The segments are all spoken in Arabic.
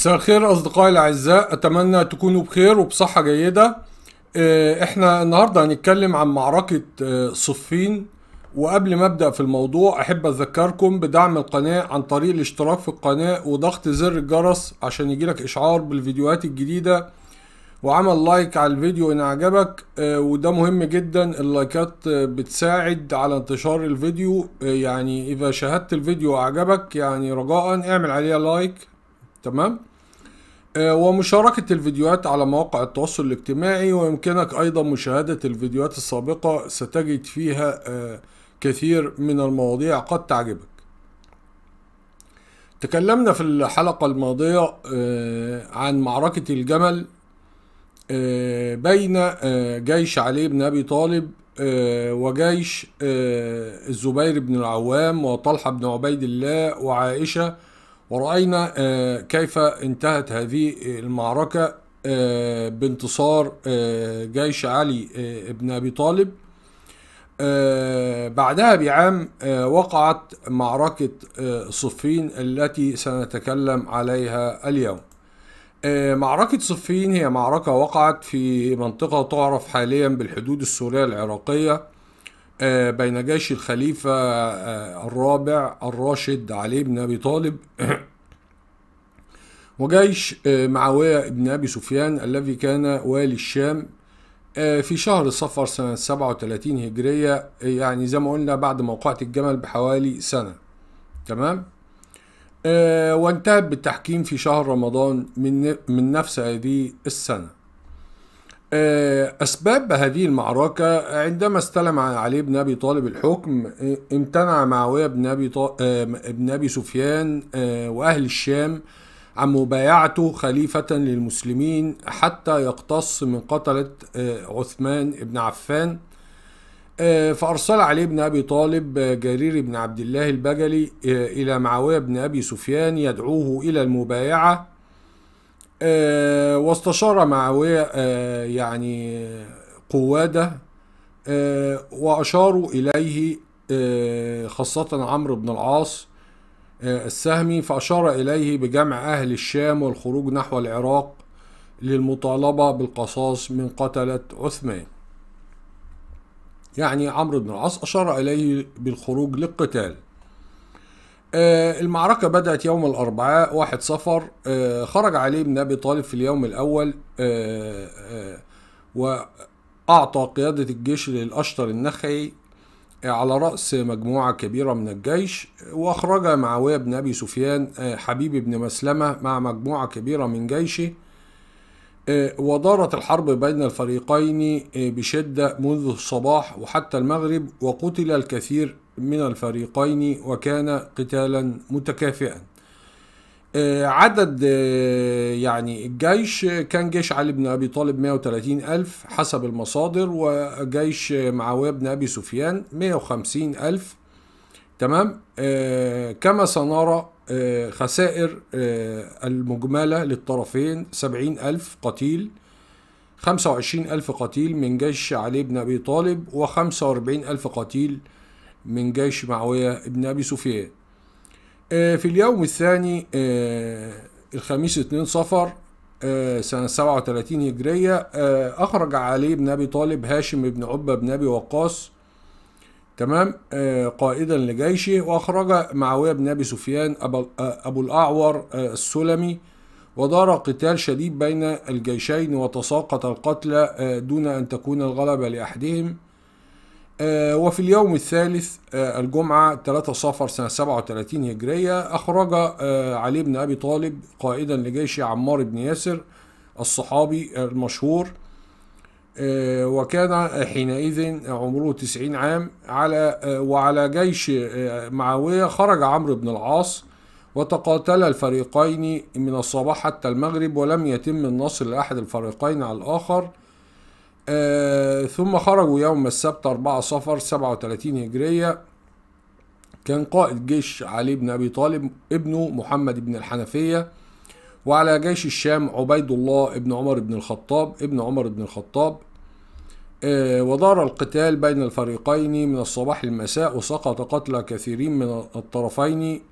مساء الخير اصدقائي الاعزاء اتمنى تكونوا بخير وبصحه جيده آه، احنا النهارده هنتكلم عن معركه آه، صفين وقبل ما ابدا في الموضوع احب اذكركم بدعم القناه عن طريق الاشتراك في القناه وضغط زر الجرس عشان يجيلك اشعار بالفيديوهات الجديده وعمل لايك على الفيديو ان عجبك آه، وده مهم جدا اللايكات بتساعد على انتشار الفيديو يعني اذا شاهدت الفيديو واعجبك يعني رجاء اعمل عليها لايك تمام آه، ومشاركة الفيديوهات على مواقع التواصل الاجتماعي ويمكنك أيضا مشاهدة الفيديوهات السابقة ستجد فيها آه، كثير من المواضيع قد تعجبك تكلمنا في الحلقة الماضية آه، عن معركة الجمل بين جيش علي بن أبي طالب وجيش الزبير بن العوام وطلحة بن عبيد الله وعائشة ورأينا آه، كيف انتهت هذه المعركة آه، بانتصار آه، جيش علي بن أبي طالب بعدها بعام وقعت معركة صفين التي سنتكلم عليها اليوم معركة صفين هي معركة وقعت في منطقة تعرف حاليا بالحدود السورية العراقية آه، بين جيش الخليفة آه، الرابع الراشد علي بن أبي طالب وجيش آه، معاوية بن أبي سفيان الذي كان والي الشام في شهر صفر سنة 37 هجرية يعني زي ما قلنا بعد موقعة الجمل بحوالي سنة تمام وانتهت بالتحكيم في شهر رمضان من من نفس هذه السنه آه، أسباب هذه المعركة عندما استلم علي بن أبي طالب الحكم آه، امتنع معاوية بن أبي, طا... آه، بن أبي سفيان وأهل الشام عن مبايعته خليفة للمسلمين حتى يقتص من قتلة عثمان بن عفان فأرسل علي بن أبي طالب جرير بن عبد الله البجلي إلى معاوية بن أبي سفيان يدعوه إلى المبايعة آه، واستشار معاوية آه، يعني قوادة آه، وأشاروا إليه خاصة عمرو بن العاص السهمي فأشار إليه بجمع أهل الشام والخروج نحو العراق للمطالبة بالقصاص من قتلة عثمان يعني عمرو بن العاص أشار إليه بالخروج للقتال آه، المعركة بدأت يوم الأربعاء واحد صفر آه، خرج عليه بن أبي طالب في اليوم الأول آه، وأعطى قيادة الجيش للأشطر النخعي على رأس مجموعة كبيرة من الجيش وأخرج معاوية بن أبي سفيان حبيب بن مسلمة مع مجموعة كبيرة من جيشه آه، ودارت الحرب بين الفريقين آه، بشدة منذ الصباح وحتى المغرب وقتل الكثير من الفريقين وكان قتالا متكافئا آه، عدد يعني الجيش كان جيش علي بن أبي طالب 130 ألف حسب المصادر وجيش معاوية بن أبي سفيان 150 ألف تمام كما سنرى آه، خسائر آه، المجملة للطرفين سبعين ألف قتيل خمسة وعشرين ألف قتيل من جيش علي بن أبي طالب وخمسة وأربعين ألف قتيل من جيش معاوية بن أبي سفيان آه، في اليوم الثاني الخميس 2 صفر سنة 37 هجرية أخرج علي بن أبي طالب هاشم بن عبة بن أبي وقاص تمام آه، قائدا لجيشه واخرج معاويه بن ابي سفيان ابو آه، الاعور آه، السلمي ودار قتال شديد بين الجيشين وتساقط القتلى دون ان تكون الغلبه لاحدهم وفي اليوم الثالث الجمعة 3 صفر سنة 37 هجرية أخرج علي بن أبي طالب قائدا لجيش عمار بن ياسر الصحابي المشهور آه، وكان حينئذ عمره تسعين عام على آه، وعلى جيش آه، معاوية خرج عمرو بن العاص وتقاتل الفريقين من الصباح حتى المغرب ولم يتم النصر لأحد الفريقين على الآخر ثم خرجوا يوم السبت 4 صفر 37 هجرية كان قائد جيش علي بن أبي طالب ابنه محمد بن الحنفية وعلى جيش الشام عبيد الله ابن عمر بن الخطاب ابن عمر بن الخطاب آه، ودار القتال بين الفريقين من الصباح للمساء وسقط قتلى كثيرين من الطرفين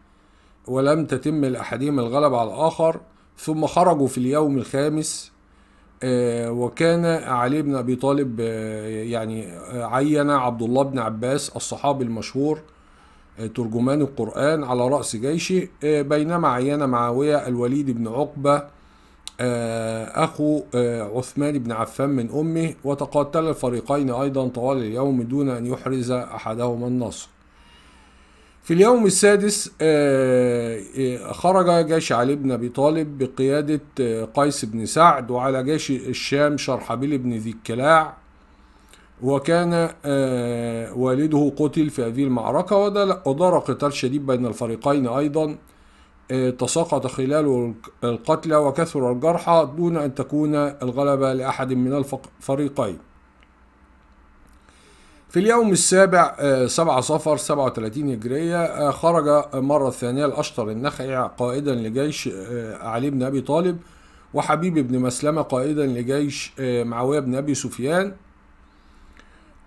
ولم تتم لأحدهم الغلبة على الآخر ثم خرجوا في اليوم الخامس آه، وكان علي بن أبي طالب آه، يعني عين عبد الله بن عباس الصحابي المشهور ترجمان القرآن على رأس جيشه آه، بينما عين معاوية الوليد بن عقبة آه، أخو آه، عثمان بن عفان من أمه وتقاتل الفريقين أيضا طوال اليوم دون أن يحرز أحدهما النصر في اليوم السادس خرج جيش علي بن أبي طالب بقيادة قيس بن سعد وعلى جيش الشام شرحبيل بن ذي الكلاع وكان آه، والده قتل في هذه المعركة ودار قتال شديد بين الفريقين أيضا آه، تساقط خلال القتلى وكثر الجرحى دون أن تكون الغلبة لأحد من الفريقين في اليوم السابع آه، سبعة صفر سبعة وثلاثين هجرية خرج مرة ثانية الأشطر النخعي قائدا لجيش علي بن أبي طالب وحبيب بن مسلمة قائدا لجيش معاوية بن أبي سفيان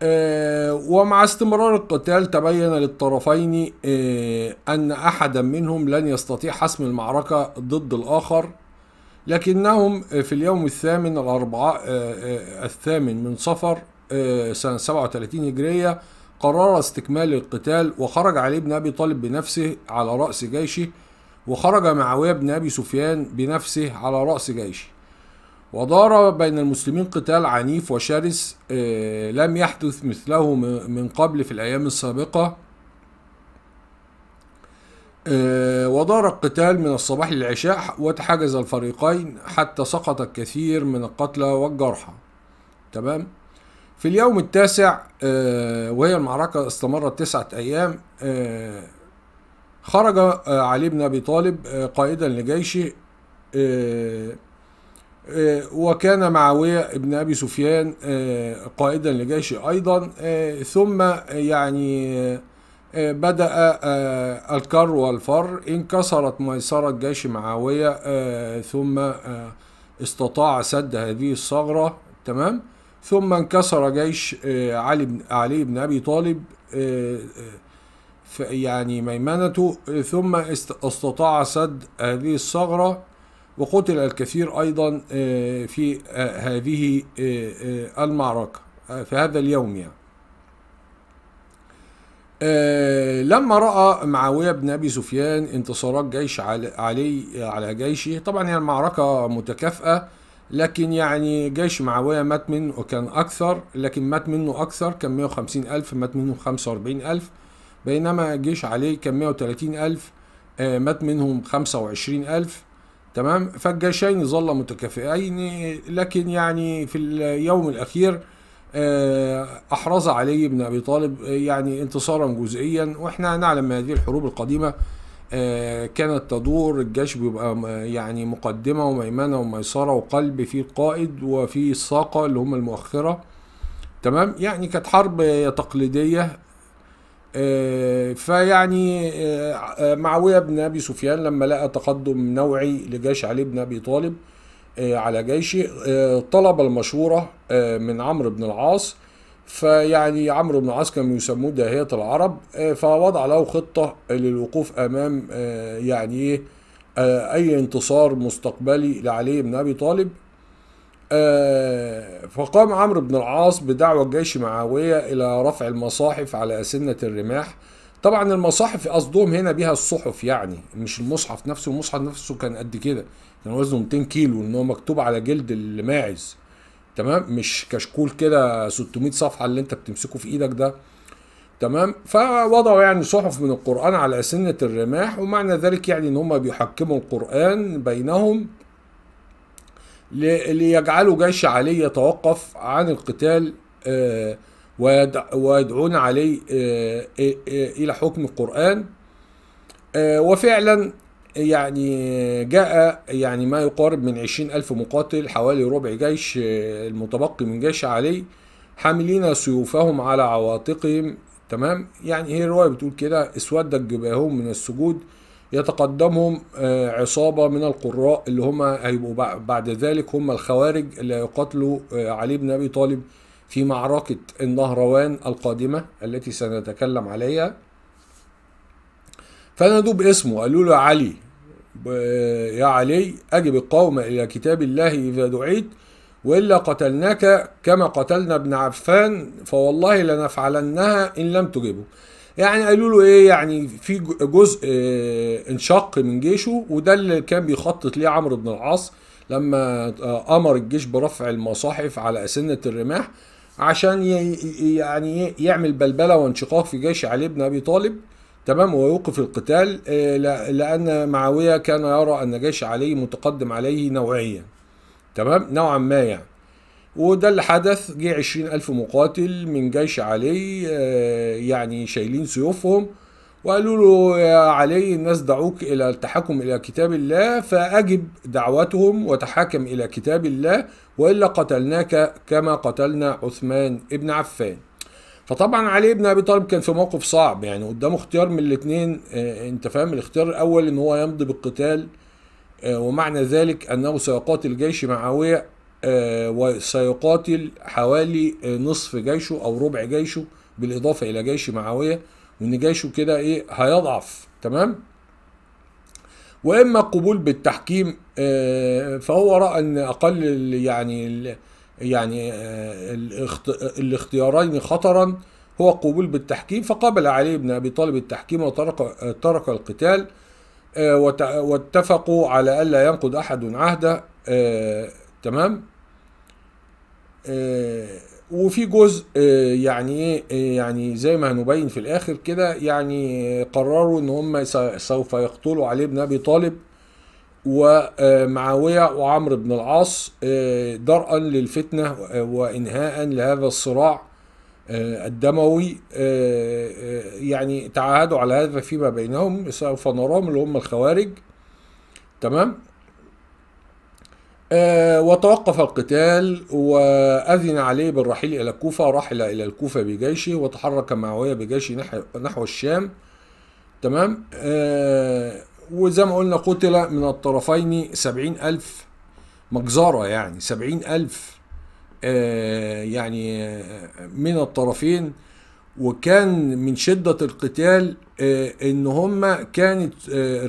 آه، ومع استمرار القتال تبين للطرفين آه، أن أحدا منهم لن يستطيع حسم المعركة ضد الآخر لكنهم في اليوم الثامن الأربعاء آه، الثامن من صفر سنة 37 هجرية قرر استكمال القتال وخرج علي بن أبي طالب بنفسه على رأس جيشه وخرج معاوية بن أبي سفيان بنفسه على رأس جيشه ودار بين المسلمين قتال عنيف وشرس آه، لم يحدث مثله من قبل في الأيام السابقة آه، ودار القتال من الصباح للعشاء وتحاجز الفريقين حتى سقط الكثير من القتلى والجرحى تمام في اليوم التاسع آه، وهي المعركة استمرت تسعة أيام خرج علي بن أبي طالب قائدا لجيشه آه، وكان معاوية ابن أبي سفيان آه، قائدا لجيش أيضا آه، ثم يعني بدأ الكر والفر انكسرت ميسرة جيش معاوية ثم استطاع سد هذه الثغرة تمام ثم انكسر جيش علي بن علي بن أبي طالب يعني ميمنته ثم استطاع سد هذه الثغرة وقتل الكثير أيضا آه، في آه، هذه آه، المعركة في هذا اليوم يعني لما رأى معاوية بن أبي سفيان انتصارات جيش علي على جيشه طبعا هي المعركة متكافئة لكن يعني جيش معاوية مات منه كان أكثر لكن مات منه أكثر كان 150 ألف مات منهم 45 ألف بينما جيش علي كان 130 ألف مات منهم 25 ألف تمام فالجيشين ظل متكافئين يعني لكن يعني في اليوم الأخير آه، أحرز علي بن أبي طالب آه، يعني انتصارا جزئيا وإحنا نعلم من هذه الحروب القديمة آه، كانت تدور الجيش بيبقى يعني مقدمة وميمنة وميسرة وقلب في القائد وفي الساقة اللي هم المؤخرة تمام يعني كانت حرب تقليدية آه، فيعني آه، آه، معاويه بن ابي سفيان لما لقى تقدم نوعي لجيش علي بن ابي طالب على جيشه طلب المشوره من عمرو بن العاص فيعني عمرو بن العاص كانوا يسموه داهيه العرب فوضع له خطه للوقوف امام يعني إيه، اي انتصار مستقبلي لعلي بن ابي طالب آه، فقام عمرو بن العاص بدعوة جيش معاوية إلى رفع المصاحف على أسنة الرماح طبعا المصاحف قصدهم هنا بيها الصحف يعني مش المصحف نفسه المصحف نفسه كان قد كده كان وزنه 200 كيلو ان هو مكتوب على جلد الماعز تمام مش كشكول كده 600 صفحه اللي انت بتمسكه في ايدك ده تمام فوضعوا يعني صحف من القران على اسنه الرماح ومعنى ذلك يعني ان هم بيحكموا القران بينهم ليجعلوا جيش علي يتوقف عن القتال آه، ويدعون عليه آه، إلى حكم القرآن آه، وفعلا يعني جاء يعني ما يقارب من عشرين ألف مقاتل حوالي ربع جيش المتبقي من جيش علي حاملين سيوفهم على عواتقهم تمام يعني هي الرواية بتقول كده اسودت جباههم من السجود يتقدمهم آه، عصابة من القراء اللي هم هيبقوا بعد ذلك هم الخوارج اللي هيقاتلوا آه، علي بن أبي طالب في معركة النهروان القادمة التي سنتكلم عليها فنادوا باسمه قالوا له علي آه، يا علي أجب القوم إلى كتاب الله إذا دعيت وإلا قتلناك كما قتلنا ابن عفان فوالله لنفعلنها إن لم تجبه يعني قالوا له ايه يعني في جزء آه، انشق من جيشه وده اللي كان بيخطط ليه عمرو بن العاص لما آه، امر الجيش برفع المصاحف على اسنه الرماح عشان يعني يعمل بلبله وانشقاق في جيش علي بن ابي طالب تمام ويوقف القتال آه، لان معاويه كان يرى ان جيش علي متقدم عليه نوعيا تمام نوعا ما يعني وده اللي حدث جه عشرين ألف مقاتل من جيش علي آه، يعني شايلين سيوفهم وقالوا له يا علي الناس دعوك إلى التحكم إلى كتاب الله فأجب دعوتهم وتحاكم إلى كتاب الله وإلا قتلناك كما قتلنا عثمان ابن عفان فطبعا علي بن ابي طالب كان في موقف صعب يعني قدامه اختيار من الاثنين آه، انت فاهم الاختيار الاول ان هو يمضي بالقتال آه، ومعنى ذلك انه سيقاتل جيش معاويه آه، وسيقاتل حوالي نصف جيشه او ربع جيشه بالاضافه الى جيش معاويه وان جيشه كده ايه هيضعف تمام واما قبول بالتحكيم آه، فهو راى ان اقل يعني يعني آه، الاختيارين خطرا هو قبول بالتحكيم فقبل علي بن ابي طالب التحكيم وترك ترك القتال واتفقوا على الا ينقض احد عهده تمام آه، وفي جزء آه، يعني ايه آه، يعني زي ما هنبين في الاخر كده يعني قرروا ان هم سوف يقتلوا علي بن ابي طالب ومعاويه وعمرو بن العاص درءا للفتنه وانهاء لهذا الصراع الدموي يعني تعاهدوا على هذا فيما بينهم سوف نراهم اللي هم الخوارج تمام آه، وتوقف القتال وأذن عليه بالرحيل إلى الكوفة رحل إلى الكوفة بجيشه وتحرك معاوية بجيشه نحو الشام تمام آه، وزي ما قلنا قتل من الطرفين سبعين ألف مجزرة يعني سبعين ألف آه، يعني من الطرفين وكان من شدة القتال ان هم كانت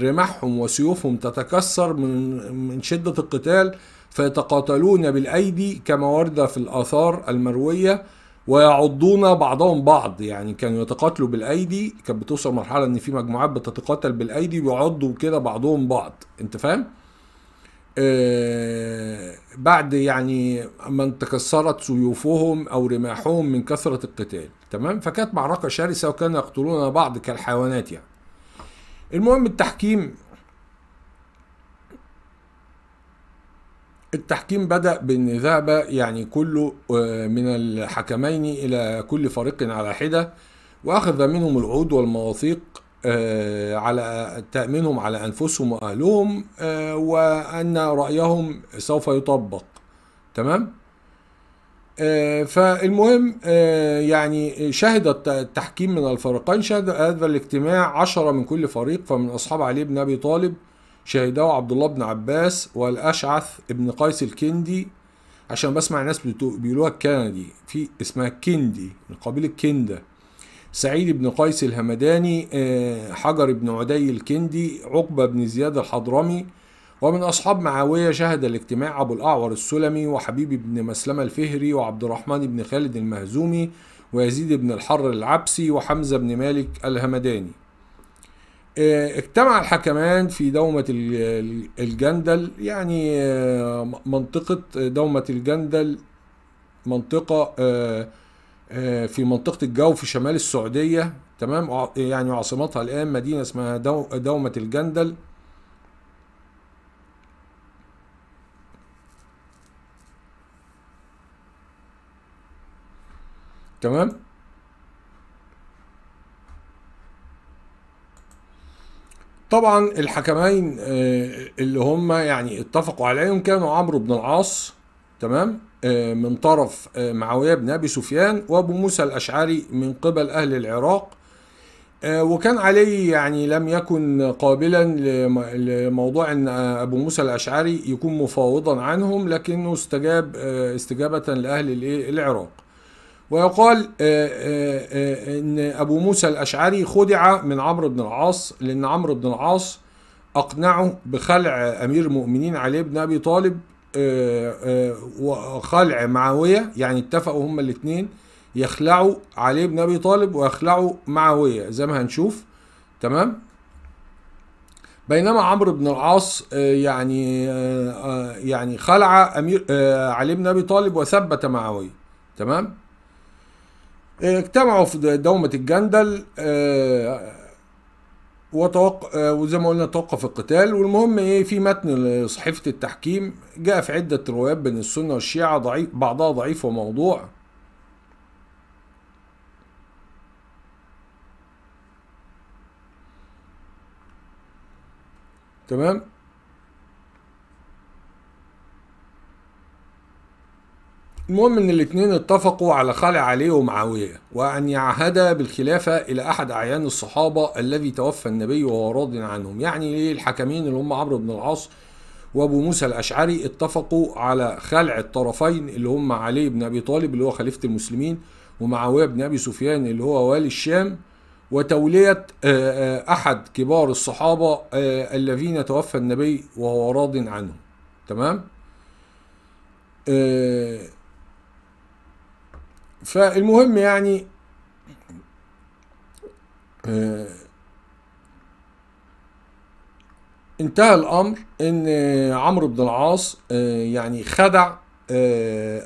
رماحهم وسيوفهم تتكسر من من شدة القتال فيتقاتلون بالأيدي كما ورد في الآثار المروية ويعضون بعضهم بعض يعني كانوا يتقاتلوا بالأيدي كانت بتوصل مرحلة إن في مجموعات بتتقاتل بالأيدي ويعضوا كده بعضهم بعض أنت فاهم؟ آه بعد يعني من تكسرت سيوفهم او رماحهم من كثره القتال تمام فكانت معركه شرسه وكانوا يقتلون بعض كالحيوانات يعني المهم التحكيم التحكيم بدأ بأن ذهب يعني كل آه، من الحكمين إلى كل فريق على حدة وأخذ منهم العود والمواثيق آه، على تأمينهم على أنفسهم وأهلهم آه، وأن رأيهم سوف يطبق تمام؟ فالمهم يعني شهد التحكيم من الفريقين شهد هذا الاجتماع عشرة من كل فريق فمن أصحاب علي بن أبي طالب شهده عبد الله بن عباس والأشعث بن قيس الكندي عشان بسمع ناس بيقولوها الكندي في اسمها الكندي من قبيل الكندة سعيد بن قيس الهمداني آه، حجر بن عدي الكندي عقبة بن زياد الحضرمي ومن أصحاب معاوية شهد الاجتماع أبو الأعور السلمي وحبيب بن مسلمة الفهري وعبد الرحمن بن خالد المهزومي ويزيد بن الحر العبسي وحمزة بن مالك الهمداني آه، اجتمع الحكمان في دومة الجندل يعني آه، منطقة آه، دومة الجندل منطقة في منطقة الجو في شمال السعودية تمام يعني عاصمتها الآن مدينة اسمها دومة الجندل تمام طبعا الحكمين آه، اللي هم يعني اتفقوا عليهم كانوا عمرو بن العاص تمام آه، من طرف آه، معاويه بن ابي سفيان وابو موسى الاشعري من قبل اهل العراق وكان علي يعني لم يكن قابلا لموضوع ان ابو موسى الاشعري يكون مفاوضا عنهم لكنه استجاب استجابه لاهل العراق ويقال آه، آه، آه، ان ابو موسى الاشعري خدع من عمرو بن العاص لان عمرو بن العاص اقنعه بخلع امير المؤمنين علي بن ابي طالب وخلع معاويه يعني اتفقوا هما الاثنين يخلعوا علي بن ابي طالب ويخلعوا معاويه زي ما هنشوف تمام بينما عمرو بن العاص يعني يعني خلع امير علي بن ابي طالب وثبت معاويه تمام اجتمعوا في دومة الجندل آه، وتوق... آه، وزي ما قلنا توقف القتال والمهم ايه في متن صحيفة التحكيم جاء في عدة روايات بين السنة والشيعة ضعيف بعضها ضعيف وموضوع تمام المهم ان الاثنين اتفقوا على خلع علي ومعاوية وان يعهدا بالخلافة الى احد اعيان الصحابة الذي توفى النبي وهو راض عنهم يعني ليه الحكمين اللي هم عمرو بن العاص وابو موسى الاشعري اتفقوا على خلع الطرفين اللي هم علي بن ابي طالب اللي هو خليفة المسلمين ومعاوية بن ابي سفيان اللي هو والي الشام وتولية آه، آه، احد كبار الصحابة آه، الذين توفى النبي وهو راض عنهم تمام؟ أه فالمهم يعني آه، انتهى الامر ان آه، عمرو بن العاص آه، يعني خدع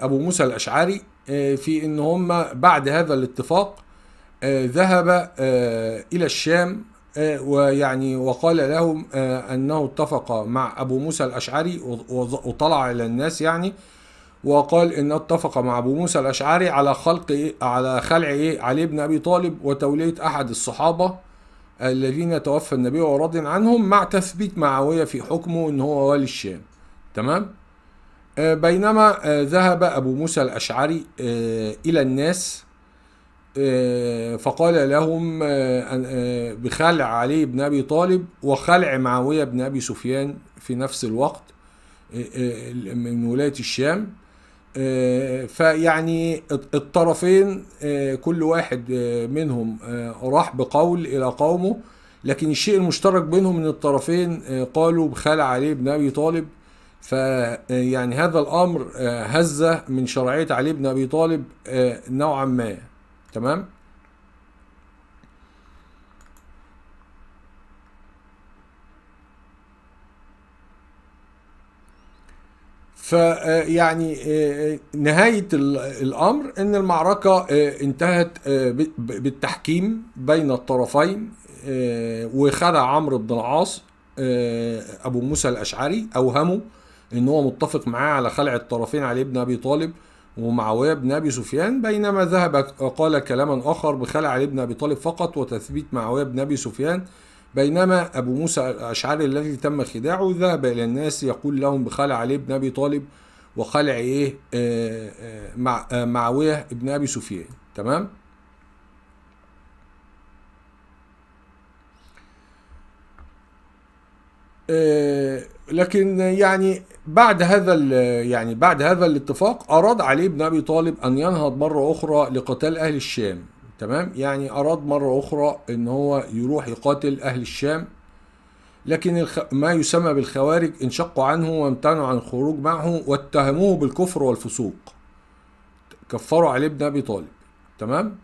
ابو موسى الاشعري في ان هم بعد هذا الاتفاق ذهب الى الشام ويعني وقال لهم انه اتفق مع ابو موسى الاشعري وطلع الى الناس يعني وقال ان اتفق مع ابو موسى الاشعري على خلق إيه على خلع ايه علي بن ابي طالب وتوليه احد الصحابه الذين توفى النبي وراض عنهم مع تثبيت معاويه في حكمه ان هو والي الشام تمام آه، بينما آه، ذهب ابو موسى الاشعري آه، الى الناس فقال لهم بخلع علي بن ابي طالب وخلع معاويه بن ابي سفيان في نفس الوقت من ولايه الشام آه، فيعني الطرفين آه، كل واحد آه، منهم راح بقول الى قومه لكن الشيء المشترك بينهم ان الطرفين قالوا بخال علي بن ابي طالب فيعني هذا الامر هزه من شرعيه علي بن ابي طالب نوعا ما تمام فيعني آه، آه، آه، نهاية الأمر إن المعركة انتهت بالتحكيم بين الطرفين وخدع عمرو بن العاص أبو موسى الأشعري أوهمه إن هو متفق معاه على خلع الطرفين علي بن أبي طالب ومعاوية بن أبي سفيان بينما ذهب قال كلاما آخر بخلع علي بن أبي طالب فقط وتثبيت معاوية بن أبي سفيان بينما أبو موسى الأشعري الذي تم خداعه ذهب إلى الناس يقول لهم بخلع علي بن أبي طالب وخلع إيه آه، آه، مع آه، معاوية بن أبي سفيان تمام لكن يعني بعد هذا يعني بعد هذا الاتفاق اراد علي بن ابي طالب ان ينهض مره اخرى لقتال اهل الشام تمام يعني أراد مرة أخرى إن هو يروح يقاتل أهل الشام لكن الخ... ما يسمى بالخوارج انشقوا عنه وامتنعوا عن الخروج معه واتهموه بالكفر والفسوق كفروا عليه بن أبي طالب تمام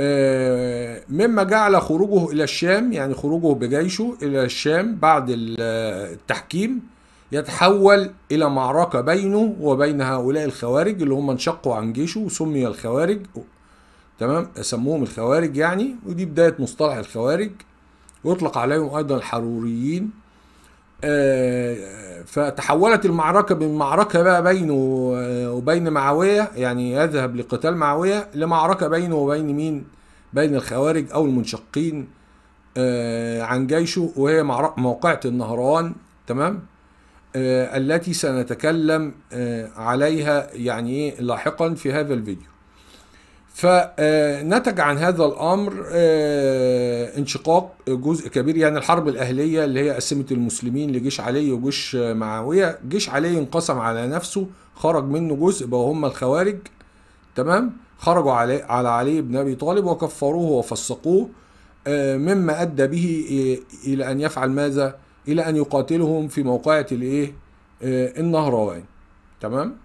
آه، مما جعل خروجه إلى الشام يعني خروجه بجيشه إلى الشام بعد التحكيم يتحول إلى معركة بينه وبين هؤلاء الخوارج اللي هم انشقوا عن جيشه وسمي الخوارج تمام سموهم الخوارج يعني ودي بداية مصطلح الخوارج يطلق عليهم أيضا الحروريين آه، فتحولت المعركة من معركة بقى بينه آه، وبين معاوية يعني يذهب لقتال معاوية لمعركة بينه وبين مين بين الخوارج أو المنشقين آه، عن جيشه وهي موقعة النهروان تمام التي سنتكلم عليها يعني إيه، لاحقا في هذا الفيديو فنتج عن هذا الامر آه، انشقاق جزء كبير يعني الحرب الاهليه اللي هي قسمت المسلمين لجيش علي وجيش معاويه، جيش علي انقسم على نفسه خرج منه جزء بقوا هم الخوارج تمام؟ خرجوا علي على علي بن ابي طالب وكفروه وفسقوه آه، مما ادى به الى ان يفعل ماذا؟ الى ان يقاتلهم في موقعه الايه؟ آه، النهروان تمام؟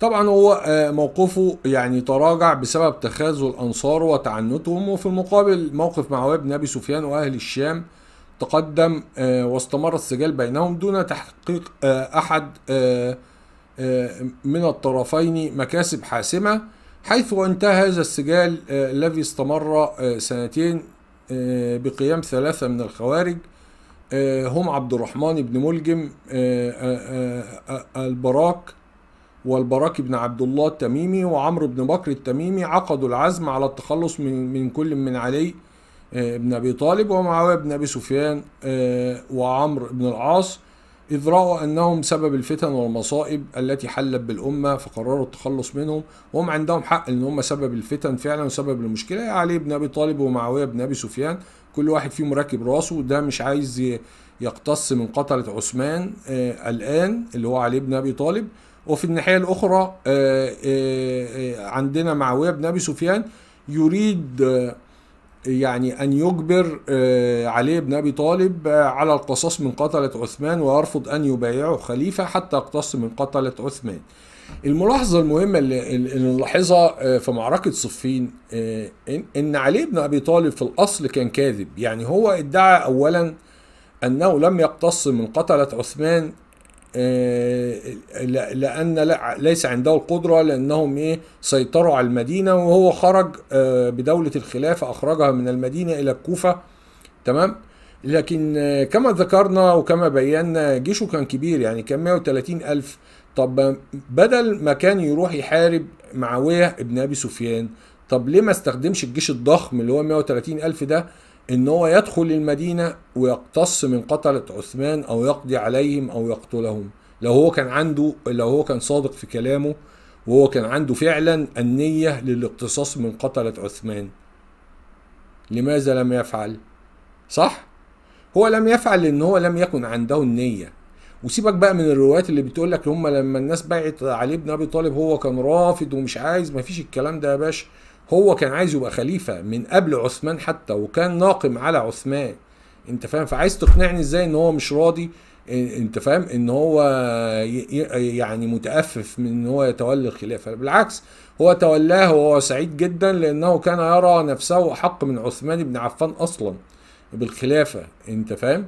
طبعا هو آه، موقفه يعني تراجع بسبب تخاذل الأنصار وتعنتهم وفي المقابل موقف معاوية بن أبي سفيان وأهل الشام تقدم آه، واستمر السجال بينهم دون تحقيق آه، أحد من الطرفين مكاسب حاسمة حيث انتهى هذا السجال الذي استمر سنتين بقيام ثلاثة من الخوارج هم عبد الرحمن بن ملجم البراك والبراك بن عبد الله التميمي وعمرو بن بكر التميمي عقدوا العزم على التخلص من, من كل من علي آه، بن أبي طالب ومعاوية بن أبي سفيان آه، وعمرو بن العاص إذ رأوا أنهم سبب الفتن والمصائب التي حلت بالأمة فقرروا التخلص منهم وهم عندهم حق أن هم سبب الفتن فعلا وسبب المشكلة يعني علي بن أبي طالب ومعاوية بن أبي سفيان كل واحد فيهم راكب راسه وده مش عايز يقتص من قتلة عثمان آه، الآن اللي هو علي بن أبي طالب وفي الناحية الأخرى آه، آه، آه، عندنا معاوية بن أبي سفيان يريد يعني أن يجبر علي بن أبي طالب على القصاص من قتلة عثمان ويرفض أن يبايعه خليفة حتى يقتص من قتلة عثمان الملاحظة المهمة اللي نلاحظها في معركة صفين إن علي بن أبي طالب في الأصل كان كاذب يعني هو ادعى أولا أنه لم يقتص من قتلة عثمان آه، لان ليس عنده القدره لانهم ايه سيطروا على المدينه وهو خرج آه، بدوله الخلافه اخرجها من المدينه الى الكوفه تمام لكن آه، كما ذكرنا وكما بينا جيشه كان كبير يعني كان 130 ألف طب بدل ما كان يروح يحارب معاوية ابن أبي سفيان طب ليه ما استخدمش الجيش الضخم اللي هو 130 ألف ده ان هو يدخل المدينه ويقتص من قتله عثمان او يقضي عليهم او يقتلهم لو هو كان عنده لو هو كان صادق في كلامه وهو كان عنده فعلا النيه للاقتصاص من قتله عثمان لماذا لم يفعل صح هو لم يفعل لان هو لم يكن عنده النيه وسيبك بقى من الروايات اللي بتقول لك هم لما الناس بعت علي بن ابي طالب هو كان رافض ومش عايز مفيش الكلام ده يا باشا هو كان عايز يبقى خليفه من قبل عثمان حتى وكان ناقم على عثمان انت فاهم فعايز تقنعني ازاي ان هو مش راضي انت فاهم ان هو يعني متأفف من ان هو يتولى الخلافة بالعكس هو تولاه وهو سعيد جدا لانه كان يرى نفسه احق من عثمان بن عفان اصلا بالخلافة انت فاهم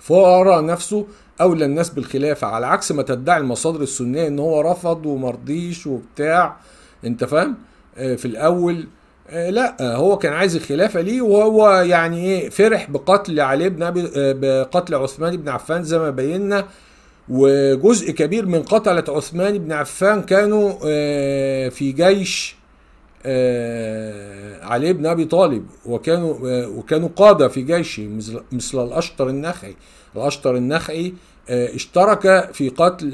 فهو يرى نفسه اولى الناس بالخلافة على عكس ما تدعي المصادر السنية ان هو رفض ومرضيش وبتاع انت فاهم آه، في الاول آه، لا آه، هو كان عايز الخلافه ليه وهو يعني ايه فرح بقتل علي بن ابي بقتل عثمان بن عفان زي ما بينا وجزء كبير من قتله عثمان بن عفان كانوا في جيش علي بن ابي طالب وكانوا وكانوا قاده في جيشه مثل الاشطر النخعي الاشطر النخعي اشترك في قتل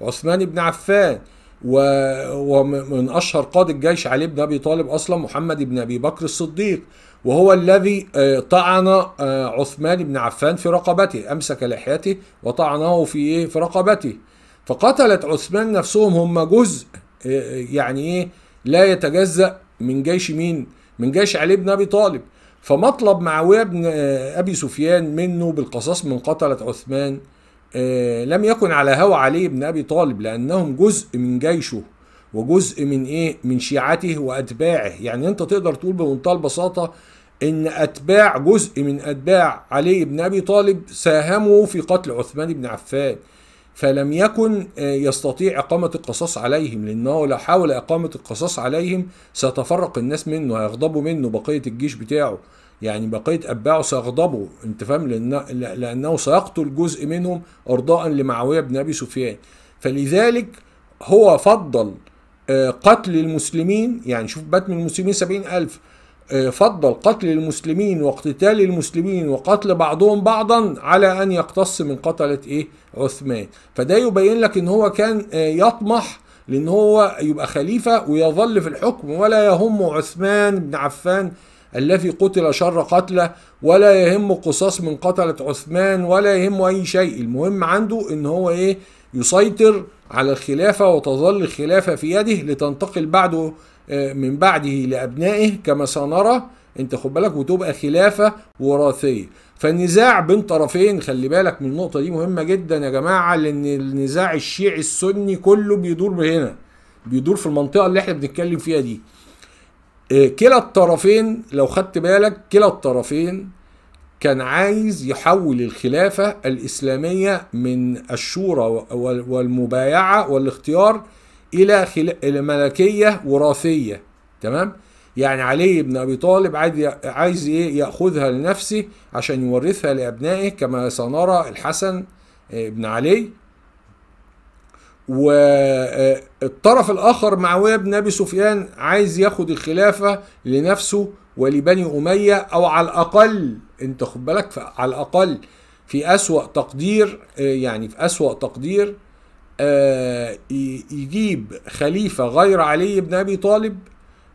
عثمان بن عفان ومن اشهر قاده الجيش علي بن ابي طالب اصلا محمد بن ابي بكر الصديق وهو الذي آه، طعن آه، عثمان بن عفان في رقبته امسك لحيته وطعنه في ايه في رقبته فقتلت عثمان نفسهم هم جزء آه، يعني ايه لا يتجزأ من جيش مين من جيش علي بن ابي طالب فمطلب معاويه بن ابي سفيان منه بالقصاص من قتله عثمان آه، لم يكن على هوى علي بن ابي طالب لانهم جزء من جيشه وجزء من ايه من شيعته واتباعه يعني انت تقدر تقول بمنتهى البساطه ان اتباع جزء من اتباع علي بن ابي طالب ساهموا في قتل عثمان بن عفان فلم يكن آه، يستطيع إقامة القصاص عليهم لأنه لو حاول إقامة القصاص عليهم ستفرق الناس منه هيغضبوا منه بقية الجيش بتاعه يعني بقية أتباعه سيغضبوا أنت فاهم لأنه سيقتل جزء منهم إرضاء لمعاوية بن أبي سفيان فلذلك هو فضل آه، قتل المسلمين يعني شوف بات من المسلمين سبعين ألف آه، فضل قتل المسلمين واقتتال المسلمين وقتل بعضهم بعضا على أن يقتص من قتلة إيه عثمان فده يبين لك إن هو كان آه، يطمح لأن هو يبقى خليفة ويظل في الحكم ولا يهم عثمان بن عفان الذي قتل شر قتله ولا يهم قصاص من قتلة عثمان ولا يهم أي شيء المهم عنده إن هو إيه يسيطر على الخلافة وتظل الخلافة في يده لتنتقل بعده آه، من بعده لأبنائه كما سنرى انت خد بالك وتبقى خلافة وراثية فالنزاع بين طرفين خلي بالك من النقطة دي مهمة جدا يا جماعة لأن النزاع الشيعي السني كله بيدور هنا بيدور في المنطقة اللي احنا بنتكلم فيها دي إيه، كلا الطرفين لو خدت بالك كلا الطرفين كان عايز يحول الخلافة الإسلامية من الشورى والمبايعة والاختيار إلى ملكية وراثية تمام؟ يعني علي بن ابي طالب عايز ايه ياخذها لنفسه عشان يورثها لابنائه كما سنرى الحسن إيه، بن علي والطرف الاخر معاويه بن ابي سفيان عايز ياخد الخلافه لنفسه ولبني اميه او على الاقل انت خد بالك على الاقل في اسوا تقدير آه، يعني في اسوا تقدير آه، يجيب خليفه غير علي بن ابي طالب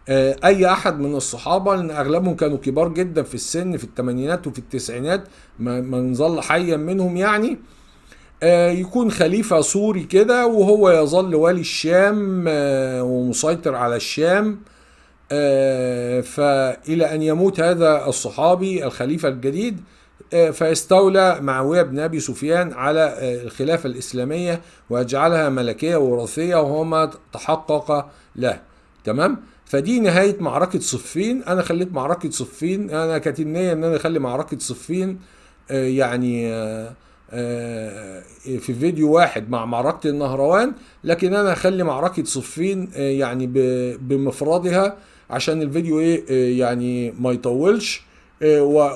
آه، اي احد من الصحابه لان اغلبهم كانوا كبار جدا في السن في الثمانينات وفي التسعينات ما نظل حيا منهم يعني آه، يكون خليفة سوري كده وهو يظل ولي الشام آه، ومسيطر على الشام آه، فإلى أن يموت هذا الصحابي الخليفة الجديد فيستولى معاوية بن أبي سفيان على الخلافة الإسلامية ويجعلها ملكية وراثية وهو ما تحقق له تمام فدي نهاية معركة صفين أنا خليت معركة صفين أنا كانت النية إن أنا أخلي معركة صفين يعني آه، في فيديو واحد مع معركة النهروان لكن أنا أخلي معركة صفين آه، يعني بمفردها عشان الفيديو إيه آه، يعني ما يطولش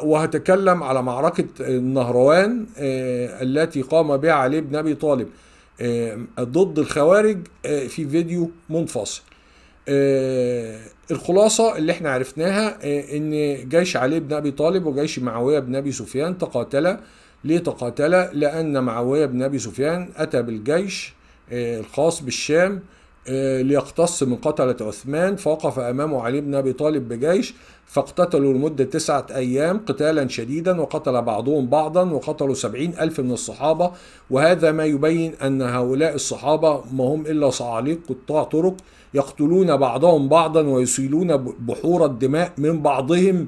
وهتكلم على معركة النهروان التي قام بها علي بن أبي طالب ضد الخوارج في فيديو منفصل الخلاصة اللي احنا عرفناها ان جيش علي بن ابي طالب وجيش معاوية بن ابي سفيان تقاتلا ليه تقاتل لأن معاوية بن أبي سفيان أتى بالجيش آه، الخاص بالشام آه، ليقتص من قتلة عثمان فوقف أمامه علي بن أبي طالب بجيش فاقتتلوا لمدة تسعة أيام قتالا شديدا وقتل بعضهم بعضا وقتلوا سبعين ألف من الصحابة وهذا ما يبين أن هؤلاء الصحابة ما هم إلا صعاليق قطاع طرق يقتلون بعضهم بعضا ويسيلون بحور الدماء من بعضهم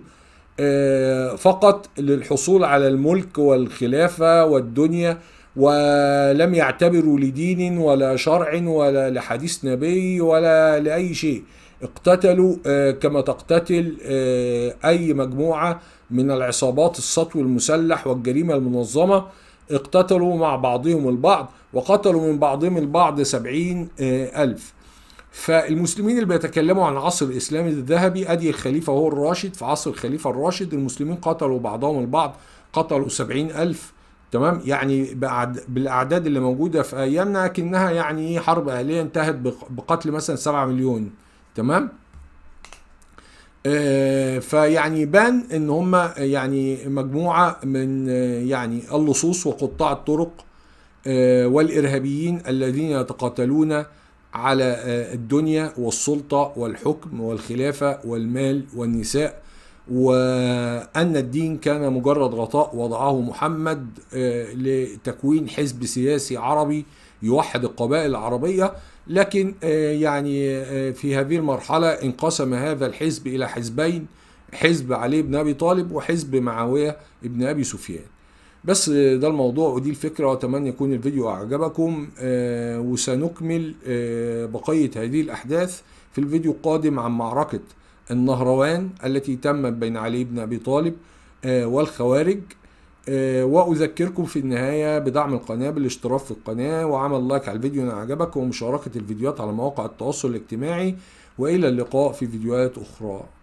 فقط للحصول على الملك والخلافة والدنيا ولم يعتبروا لدين ولا شرع ولا لحديث نبي ولا لأي شيء اقتتلوا آه، كما تقتتل آه، أي مجموعة من العصابات السطو المسلح والجريمة المنظمة اقتتلوا مع بعضهم البعض وقتلوا من بعضهم البعض سبعين آه، ألف فالمسلمين اللي بيتكلموا عن العصر الاسلامي الذهبي ادي الخليفه هو الراشد في عصر الخليفه الراشد المسلمين قتلوا بعضهم البعض قتلوا سبعين ألف تمام يعني بعد بالاعداد اللي موجوده في ايامنا لكنها يعني إيه، حرب اهليه انتهت بقتل مثلا 7 مليون تمام آه فيعني بان ان هم يعني مجموعه من يعني اللصوص وقطاع الطرق آه والارهابيين الذين يتقاتلون على آه، الدنيا والسلطة والحكم والخلافة والمال والنساء وأن الدين كان مجرد غطاء وضعه محمد آه، لتكوين حزب سياسي عربي يوحد القبائل العربية لكن آه، يعني في هذه المرحلة انقسم هذا الحزب إلى حزبين حزب علي بن أبي طالب وحزب معاوية بن أبي سفيان بس ده الموضوع ودي الفكرة وأتمنى يكون الفيديو أعجبكم آه، وسنكمل آه، بقية هذه الأحداث في الفيديو القادم عن معركة النهروان التي تمت بين علي بن أبي طالب آه، والخوارج وأذكركم في النهاية بدعم القناة بالاشتراك في القناة وعمل لايك على الفيديو إن أعجبك ومشاركة الفيديوهات على مواقع التواصل الاجتماعي وإلى اللقاء في فيديوهات أخرى